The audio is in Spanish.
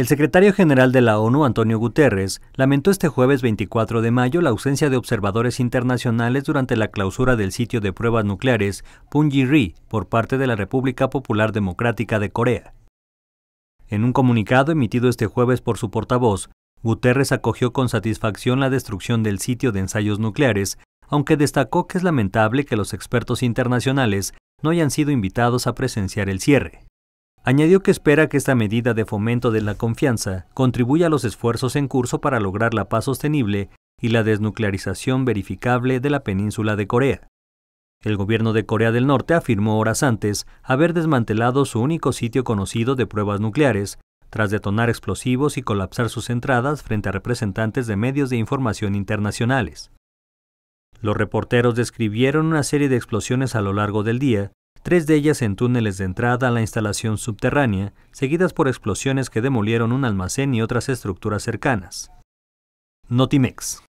El secretario general de la ONU, Antonio Guterres, lamentó este jueves 24 de mayo la ausencia de observadores internacionales durante la clausura del sitio de pruebas nucleares Punggye-ri por parte de la República Popular Democrática de Corea. En un comunicado emitido este jueves por su portavoz, Guterres acogió con satisfacción la destrucción del sitio de ensayos nucleares, aunque destacó que es lamentable que los expertos internacionales no hayan sido invitados a presenciar el cierre. Añadió que espera que esta medida de fomento de la confianza contribuya a los esfuerzos en curso para lograr la paz sostenible y la desnuclearización verificable de la península de Corea. El gobierno de Corea del Norte afirmó horas antes haber desmantelado su único sitio conocido de pruebas nucleares, tras detonar explosivos y colapsar sus entradas frente a representantes de medios de información internacionales. Los reporteros describieron una serie de explosiones a lo largo del día, tres de ellas en túneles de entrada a la instalación subterránea, seguidas por explosiones que demolieron un almacén y otras estructuras cercanas. Notimex